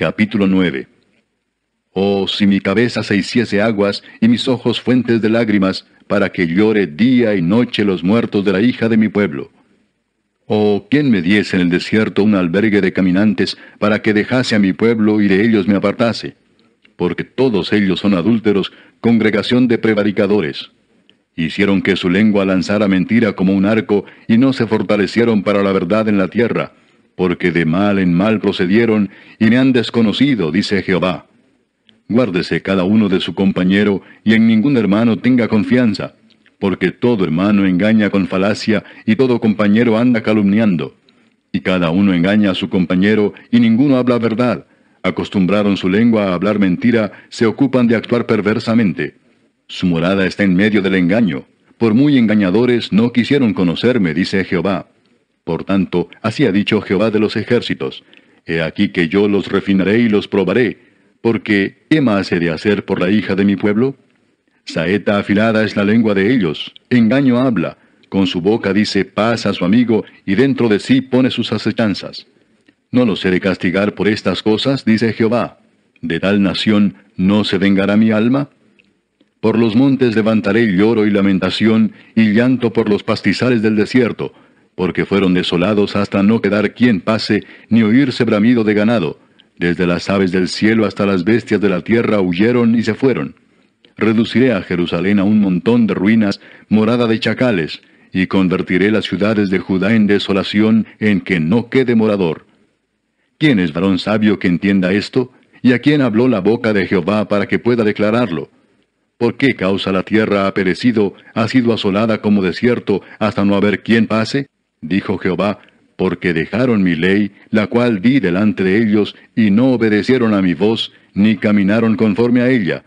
Capítulo 9 Oh, si mi cabeza se hiciese aguas y mis ojos fuentes de lágrimas, para que llore día y noche los muertos de la hija de mi pueblo. Oh, ¿quién me diese en el desierto un albergue de caminantes para que dejase a mi pueblo y de ellos me apartase? Porque todos ellos son adúlteros, congregación de prevaricadores. Hicieron que su lengua lanzara mentira como un arco y no se fortalecieron para la verdad en la tierra porque de mal en mal procedieron y me han desconocido, dice Jehová. Guárdese cada uno de su compañero y en ningún hermano tenga confianza, porque todo hermano engaña con falacia y todo compañero anda calumniando. Y cada uno engaña a su compañero y ninguno habla verdad. Acostumbraron su lengua a hablar mentira, se ocupan de actuar perversamente. Su morada está en medio del engaño. Por muy engañadores no quisieron conocerme, dice Jehová. Por tanto, así ha dicho Jehová de los ejércitos, He aquí que yo los refinaré y los probaré, porque ¿qué más he de hacer por la hija de mi pueblo? Saeta afilada es la lengua de ellos, engaño habla, con su boca dice paz a su amigo y dentro de sí pone sus acechanzas. No los he de castigar por estas cosas, dice Jehová. ¿De tal nación no se vengará mi alma? Por los montes levantaré lloro y lamentación y llanto por los pastizales del desierto, porque fueron desolados hasta no quedar quien pase, ni oírse bramido de ganado. Desde las aves del cielo hasta las bestias de la tierra huyeron y se fueron. Reduciré a Jerusalén a un montón de ruinas, morada de chacales, y convertiré las ciudades de Judá en desolación, en que no quede morador. ¿Quién es varón sabio que entienda esto? ¿Y a quién habló la boca de Jehová para que pueda declararlo? ¿Por qué causa la tierra ha perecido, ha sido asolada como desierto, hasta no haber quien pase? dijo Jehová, porque dejaron mi ley, la cual di delante de ellos, y no obedecieron a mi voz, ni caminaron conforme a ella.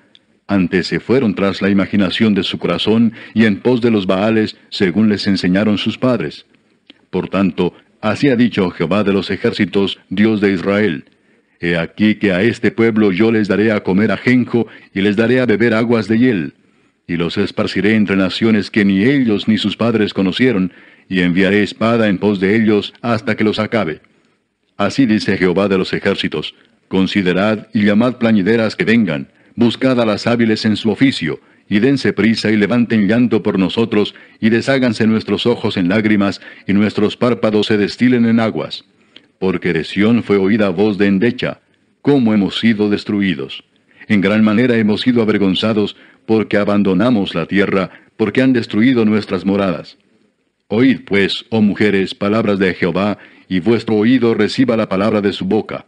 Antes se fueron tras la imaginación de su corazón, y en pos de los Baales, según les enseñaron sus padres. Por tanto, así ha dicho Jehová de los ejércitos, Dios de Israel. He aquí que a este pueblo yo les daré a comer ajenjo, y les daré a beber aguas de hiel y los esparciré entre naciones que ni ellos ni sus padres conocieron, y enviaré espada en pos de ellos hasta que los acabe. Así dice Jehová de los ejércitos, considerad y llamad plañideras que vengan, buscad a las hábiles en su oficio, y dense prisa y levanten llanto por nosotros, y desháganse nuestros ojos en lágrimas, y nuestros párpados se destilen en aguas. Porque de Sión fue oída voz de endecha, cómo hemos sido destruidos. En gran manera hemos sido avergonzados, porque abandonamos la tierra, porque han destruido nuestras moradas. Oíd pues, oh mujeres, palabras de Jehová, y vuestro oído reciba la palabra de su boca.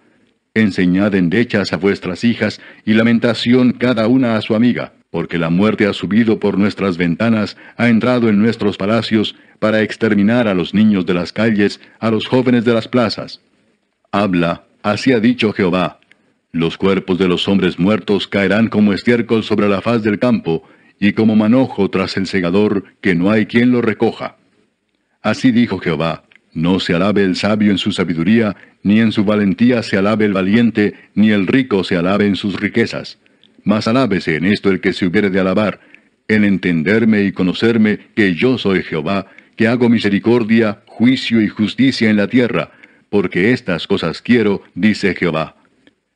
Enseñad endechas a vuestras hijas, y lamentación cada una a su amiga, porque la muerte ha subido por nuestras ventanas, ha entrado en nuestros palacios, para exterminar a los niños de las calles, a los jóvenes de las plazas. Habla, así ha dicho Jehová. Los cuerpos de los hombres muertos caerán como estiércol sobre la faz del campo, y como manojo tras el segador, que no hay quien lo recoja. Así dijo Jehová, no se alabe el sabio en su sabiduría, ni en su valentía se alabe el valiente, ni el rico se alabe en sus riquezas. Mas alábese en esto el que se hubiere de alabar, en entenderme y conocerme que yo soy Jehová, que hago misericordia, juicio y justicia en la tierra, porque estas cosas quiero, dice Jehová.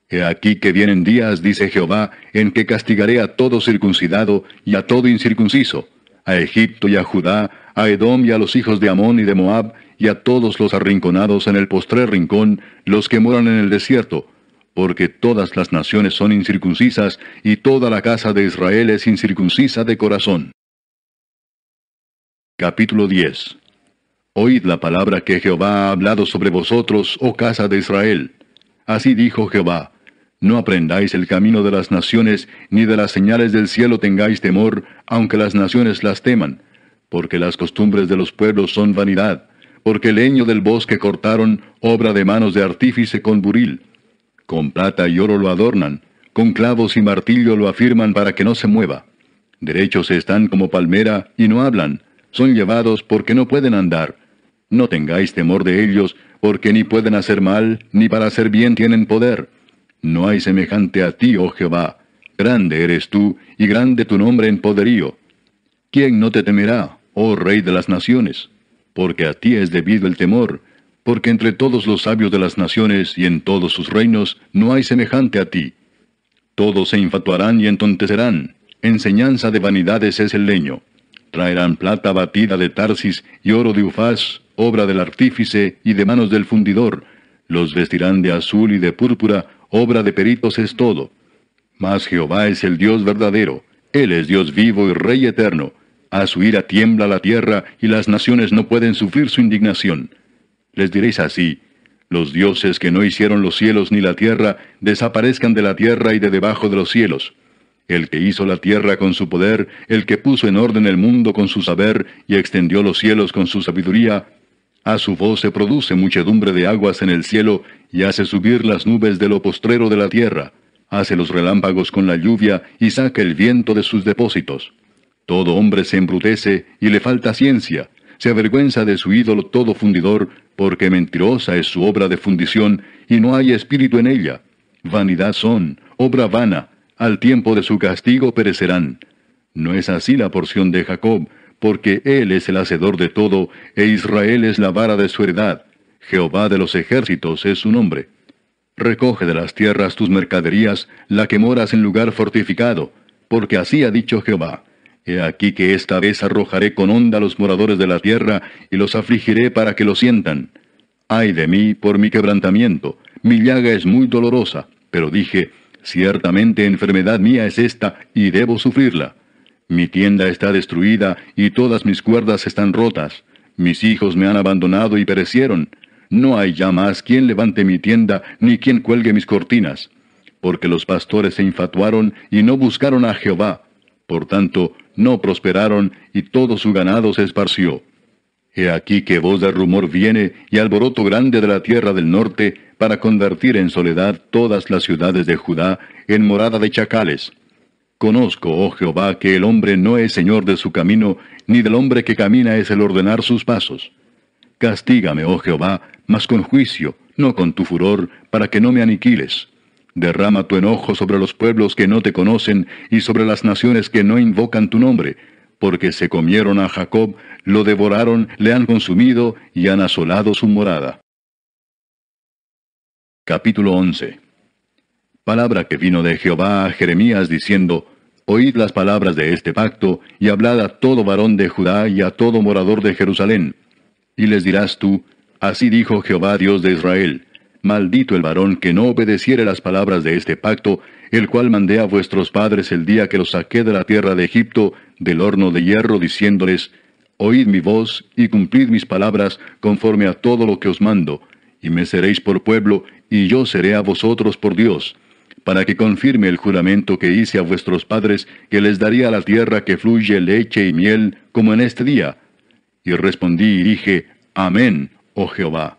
He aquí que vienen días, dice Jehová, en que castigaré a todo circuncidado y a todo incircunciso a Egipto y a Judá, a Edom y a los hijos de Amón y de Moab, y a todos los arrinconados en el postrer rincón, los que moran en el desierto, porque todas las naciones son incircuncisas, y toda la casa de Israel es incircuncisa de corazón. Capítulo 10 Oíd la palabra que Jehová ha hablado sobre vosotros, oh casa de Israel. Así dijo Jehová, no aprendáis el camino de las naciones, ni de las señales del cielo tengáis temor, aunque las naciones las teman, porque las costumbres de los pueblos son vanidad, porque el leño del bosque cortaron, obra de manos de artífice con buril. Con plata y oro lo adornan, con clavos y martillo lo afirman para que no se mueva. Derechos están como palmera y no hablan, son llevados porque no pueden andar. No tengáis temor de ellos, porque ni pueden hacer mal, ni para hacer bien tienen poder no hay semejante a ti, oh Jehová. Grande eres tú, y grande tu nombre en poderío. ¿Quién no te temerá, oh Rey de las naciones? Porque a ti es debido el temor, porque entre todos los sabios de las naciones y en todos sus reinos no hay semejante a ti. Todos se infatuarán y entontecerán. Enseñanza de vanidades es el leño. Traerán plata batida de Tarsis y oro de Ufaz, obra del artífice y de manos del fundidor. Los vestirán de azul y de púrpura, obra de peritos es todo. Mas Jehová es el Dios verdadero, Él es Dios vivo y Rey eterno. A su ira tiembla la tierra y las naciones no pueden sufrir su indignación. Les diréis así, los dioses que no hicieron los cielos ni la tierra, desaparezcan de la tierra y de debajo de los cielos. El que hizo la tierra con su poder, el que puso en orden el mundo con su saber y extendió los cielos con su sabiduría, a su voz se produce muchedumbre de aguas en el cielo y hace subir las nubes de lo postrero de la tierra, hace los relámpagos con la lluvia y saca el viento de sus depósitos. Todo hombre se embrutece y le falta ciencia, se avergüenza de su ídolo todo fundidor, porque mentirosa es su obra de fundición y no hay espíritu en ella. Vanidad son, obra vana, al tiempo de su castigo perecerán. No es así la porción de Jacob, porque Él es el hacedor de todo, e Israel es la vara de su heredad. Jehová de los ejércitos es su nombre. Recoge de las tierras tus mercaderías, la que moras en lugar fortificado, porque así ha dicho Jehová. He aquí que esta vez arrojaré con onda los moradores de la tierra, y los afligiré para que lo sientan. Ay de mí por mi quebrantamiento, mi llaga es muy dolorosa, pero dije, ciertamente enfermedad mía es esta, y debo sufrirla. Mi tienda está destruida y todas mis cuerdas están rotas. Mis hijos me han abandonado y perecieron. No hay ya más quien levante mi tienda ni quien cuelgue mis cortinas. Porque los pastores se infatuaron y no buscaron a Jehová. Por tanto, no prosperaron y todo su ganado se esparció. He aquí que voz de rumor viene y alboroto grande de la tierra del norte para convertir en soledad todas las ciudades de Judá en morada de chacales Conozco, oh Jehová, que el hombre no es señor de su camino, ni del hombre que camina es el ordenar sus pasos. Castígame, oh Jehová, mas con juicio, no con tu furor, para que no me aniquiles. Derrama tu enojo sobre los pueblos que no te conocen y sobre las naciones que no invocan tu nombre, porque se comieron a Jacob, lo devoraron, le han consumido y han asolado su morada. Capítulo 11 palabra que vino de Jehová a Jeremías diciendo, Oíd las palabras de este pacto, y hablad a todo varón de Judá y a todo morador de Jerusalén. Y les dirás tú, Así dijo Jehová Dios de Israel, Maldito el varón que no obedeciere las palabras de este pacto, el cual mandé a vuestros padres el día que los saqué de la tierra de Egipto, del horno de hierro, diciéndoles, Oíd mi voz y cumplid mis palabras conforme a todo lo que os mando, y me seréis por pueblo, y yo seré a vosotros por Dios para que confirme el juramento que hice a vuestros padres, que les daría la tierra que fluye leche y miel, como en este día. Y respondí y dije, Amén, oh Jehová.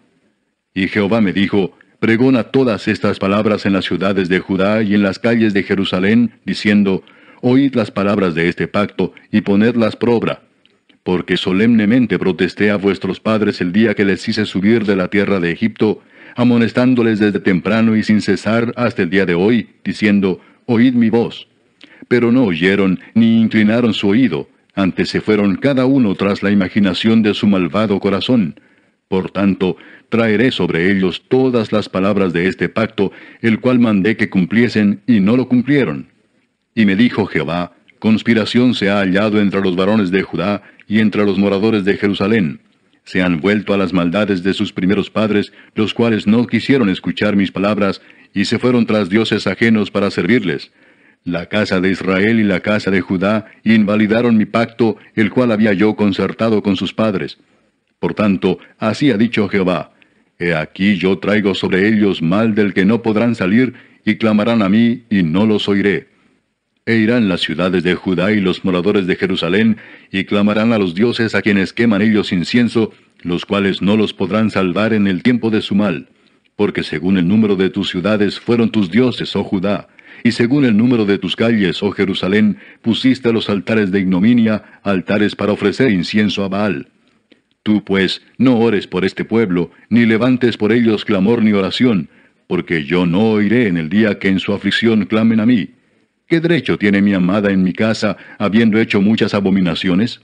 Y Jehová me dijo, Pregona todas estas palabras en las ciudades de Judá y en las calles de Jerusalén, diciendo, Oíd las palabras de este pacto y ponedlas por obra. Porque solemnemente protesté a vuestros padres el día que les hice subir de la tierra de Egipto, amonestándoles desde temprano y sin cesar hasta el día de hoy, diciendo, Oíd mi voz. Pero no oyeron ni inclinaron su oído, antes se fueron cada uno tras la imaginación de su malvado corazón. Por tanto, traeré sobre ellos todas las palabras de este pacto, el cual mandé que cumpliesen, y no lo cumplieron. Y me dijo Jehová, Conspiración se ha hallado entre los varones de Judá y entre los moradores de Jerusalén se han vuelto a las maldades de sus primeros padres, los cuales no quisieron escuchar mis palabras, y se fueron tras dioses ajenos para servirles. La casa de Israel y la casa de Judá invalidaron mi pacto, el cual había yo concertado con sus padres. Por tanto, así ha dicho Jehová, He aquí yo traigo sobre ellos mal del que no podrán salir, y clamarán a mí, y no los oiré. E irán las ciudades de Judá y los moradores de Jerusalén, y clamarán a los dioses a quienes queman ellos incienso, los cuales no los podrán salvar en el tiempo de su mal. Porque según el número de tus ciudades fueron tus dioses, oh Judá, y según el número de tus calles, oh Jerusalén, pusiste los altares de ignominia, altares para ofrecer incienso a Baal. Tú pues no ores por este pueblo, ni levantes por ellos clamor ni oración, porque yo no oiré en el día que en su aflicción clamen a mí. ¿Qué derecho tiene mi amada en mi casa, habiendo hecho muchas abominaciones?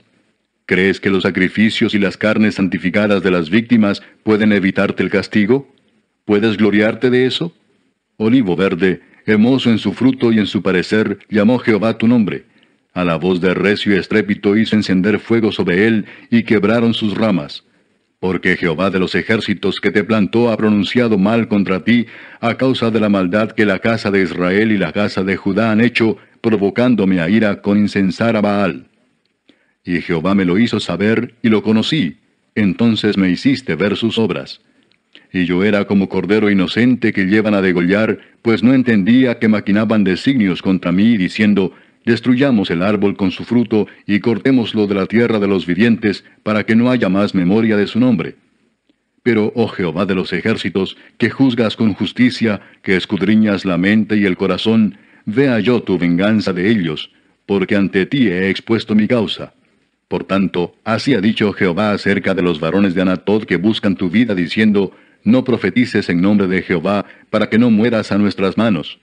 ¿Crees que los sacrificios y las carnes santificadas de las víctimas pueden evitarte el castigo? ¿Puedes gloriarte de eso? Olivo verde, hermoso en su fruto y en su parecer, llamó Jehová tu nombre. A la voz de recio estrépito hizo encender fuego sobre él y quebraron sus ramas. Porque Jehová de los ejércitos que te plantó ha pronunciado mal contra ti a causa de la maldad que la casa de Israel y la casa de Judá han hecho, provocándome a ira con incensar a Baal. Y Jehová me lo hizo saber y lo conocí, entonces me hiciste ver sus obras. Y yo era como cordero inocente que llevan a degollar, pues no entendía que maquinaban designios contra mí, diciendo, Destruyamos el árbol con su fruto y cortémoslo de la tierra de los vivientes, para que no haya más memoria de su nombre. Pero, oh Jehová de los ejércitos, que juzgas con justicia, que escudriñas la mente y el corazón, vea yo tu venganza de ellos, porque ante ti he expuesto mi causa. Por tanto, así ha dicho Jehová acerca de los varones de Anatod que buscan tu vida, diciendo, No profetices en nombre de Jehová, para que no mueras a nuestras manos.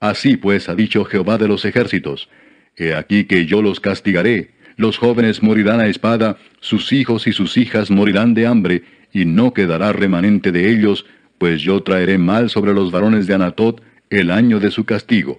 Así pues ha dicho Jehová de los ejércitos, He aquí que yo los castigaré, los jóvenes morirán a espada, sus hijos y sus hijas morirán de hambre, y no quedará remanente de ellos, pues yo traeré mal sobre los varones de Anatot el año de su castigo.